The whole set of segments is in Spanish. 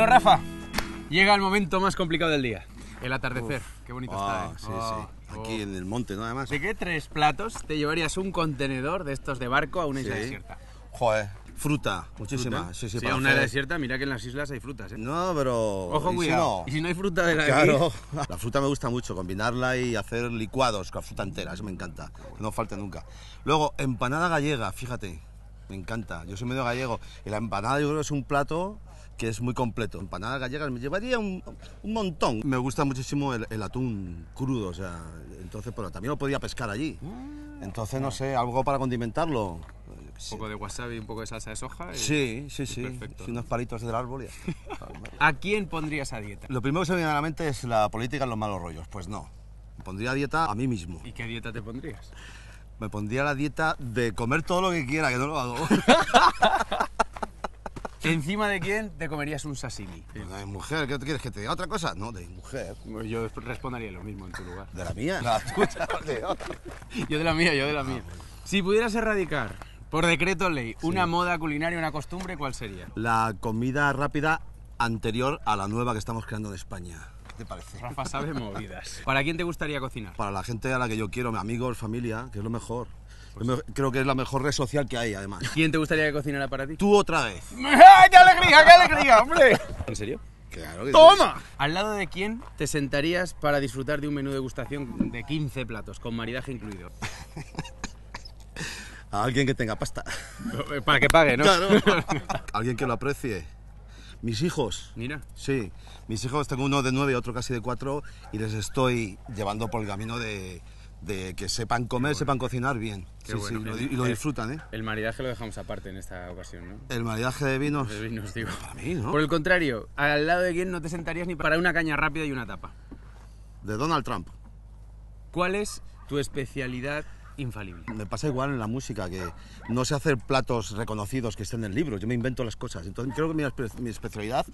Bueno, Rafa, llega el momento más complicado del día. El atardecer, qué bonito ah, está, ¿eh? Sí, sí. Oh, Aquí oh. en el monte, ¿no? más. ¿De qué tres platos te llevarías un contenedor de estos de barco a una isla desierta? Joder. Fruta, muchísima. Sí, a una isla desierta, mira que en las islas hay frutas, ¿eh? No, pero... Ojo, Si no? ¿Y si no hay fruta de la Claro. La fruta me gusta mucho, combinarla y hacer licuados con fruta entera, eso me encanta. No falta nunca. Luego, empanada gallega, fíjate me encanta. Yo soy medio gallego y la empanada yo creo que es un plato que es muy completo. empanada gallegas me llevaría un, montón. Me gusta muchísimo el, atún crudo, o sea, entonces, pero también lo podía pescar allí. Entonces, no sé, algo para condimentarlo. Un poco de wasabi, un poco de salsa de soja. sí, sí, sí. unos palitos del árbol. Y... ¿A quién pondrías a dieta? Lo primero que se me viene a la mente es la política en los malos rollos. Pues no. pondría dieta a mí mismo. ¿Y qué dieta te pondrías? me pondría la dieta de comer todo lo que quiera, que no lo hago. ¿Encima de quién te comerías un sashimi? de mujer, quieres que te diga otra cosa? No, de mujer. Yo respondería lo mismo en tu lugar. ¿De la mía? La de Yo de la mía, yo de la mía. Si pudieras erradicar, por decreto ley, una moda culinaria, una costumbre, ¿cuál sería? La comida rápida anterior a la nueva que estamos creando en España te parece? Rafa sabe movidas. ¿Para quién te gustaría cocinar? Para la gente a la que yo quiero, amigos, familia, que es lo mejor. Pues creo que es la mejor red social que hay, además. ¿Quién te gustaría que cocinara para ti? Tú otra vez. ¡Qué alegría, qué alegría, hombre! ¿En serio? Claro ¡Toma! ¿Al lado de quién te sentarías para disfrutar de un menú de gustación de 15 platos, con maridaje incluido? A alguien que tenga pasta. Eh, para que pague, ¿no? Claro. alguien que lo aprecie. Mis hijos. Mira. Sí, mis hijos, tengo uno de nueve, y otro casi de cuatro, y les estoy llevando por el camino de, que sepan comer, sepan cocinar bien. sí, sí, y lo eh, disfrutan, ¿eh? El maridaje lo dejamos aparte en esta ocasión, ¿no? El maridaje de vinos. De vinos, digo. Para mí, ¿no? Por el contrario, al lado de quién no te sentarías ni para una caña rápida y una tapa. De Donald Trump. ¿Cuál es tu especialidad infalible. Me pasa igual en la música, que no sé hacer platos reconocidos que estén en el libro. yo me invento las cosas. Entonces creo que mi, especialidad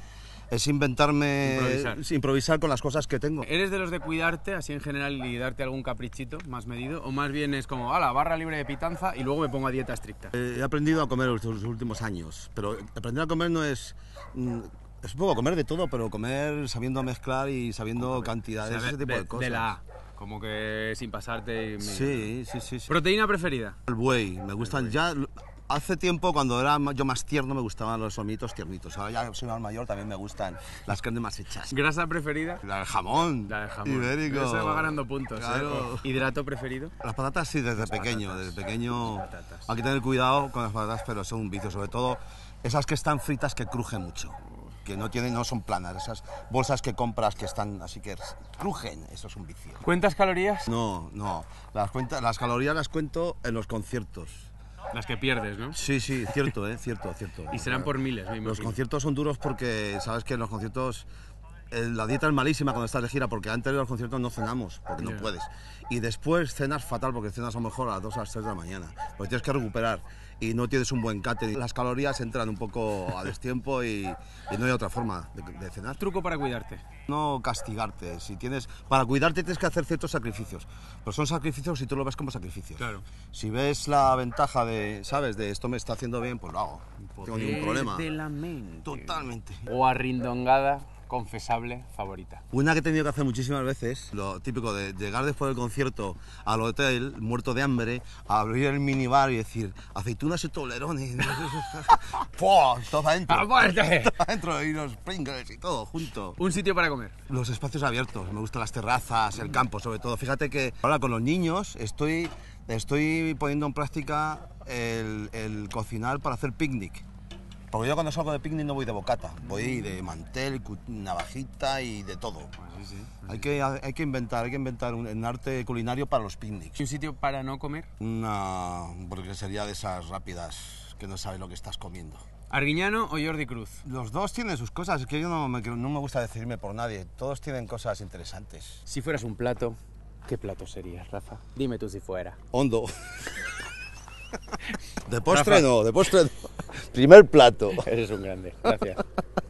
es inventarme, improvisar. improvisar. con las cosas que tengo. ¿Eres de los de cuidarte así en general y darte algún caprichito más medido? ¿O más bien es como, a la barra libre de pitanza y luego me pongo a dieta estricta? Eh, he aprendido a comer los últimos años, pero aprender a comer no es... Mm, es un poco comer de todo, pero comer sabiendo mezclar y sabiendo cantidades, ese tipo de, cosas. De la como que sin pasarte. sí, sí, sí, ¿Proteína preferida? El buey. Me gustan ya. Hace tiempo, cuando era yo más tierno, me gustaban los somitos tiernitos. Ahora ya soy más mayor, también me gustan las carnes más hechas. ¿Grasa preferida? La del jamón. La del jamón. Ibérico. Eso va ganando puntos. ¿eh? ¿Hidrato preferido? Las patatas sí, desde pequeño. Desde pequeño hay que tener cuidado con las patatas, pero son un vicio. Sobre todo esas que están fritas que crujen mucho que no tienen, no son planas, esas bolsas que compras que están así que crujen, eso es un vicio. ¿Cuentas calorías? No, no, las, cuentas, las calorías las cuento en los conciertos. Las que pierdes, ¿no? Sí, sí, cierto, ¿eh? cierto, cierto. y serán por miles, Los conciertos son duros porque sabes que en los conciertos eh, la dieta es malísima cuando estás de gira porque antes de los conciertos no cenamos, porque no puedes. Y después cenas fatal porque cenas a lo mejor a las 2 o a las 3 de la mañana. Pues tienes que recuperar y no tienes un buen catering. Las calorías entran un poco a destiempo y, no hay otra forma de, cenar. ¿Truco para cuidarte? No castigarte. Si tienes, para cuidarte tienes que hacer ciertos sacrificios. Pero son sacrificios si tú lo ves como sacrificios. Claro. Si ves la ventaja de, ¿sabes? De esto me está haciendo bien, pues lo hago. tengo ningún problema. De la mente. Totalmente. O arrindongada confesable favorita? Una que he tenido que hacer muchísimas veces, lo típico de llegar después del concierto al hotel, muerto de hambre, abrir el minibar y decir, aceitunas y tolerones, ¡Puah! Todo adentro. Todo adentro y los Pringles y todo junto. Un sitio para comer. Los espacios abiertos, me gustan las terrazas, el campo sobre todo. Fíjate que ahora con los niños estoy, estoy poniendo en práctica el, el cocinar para hacer picnic. Porque yo cuando salgo de picnic no voy de bocata, voy de mantel, navajita y de todo. Pues hay, que, hay que inventar, hay que inventar un, arte culinario para los picnics. ¿Un sitio para no comer? Una sería de esas rápidas que no sabes lo que estás comiendo. ¿Arguiñano o Jordi Cruz? Los dos tienen sus cosas, es que yo no me, no me gusta decidirme por nadie, todos tienen cosas interesantes. Si fueras un plato, ¿qué plato serías, Rafa? Dime tú si fuera. Hondo. De postre no, de postre no. Primer plato. Eres un grande, gracias.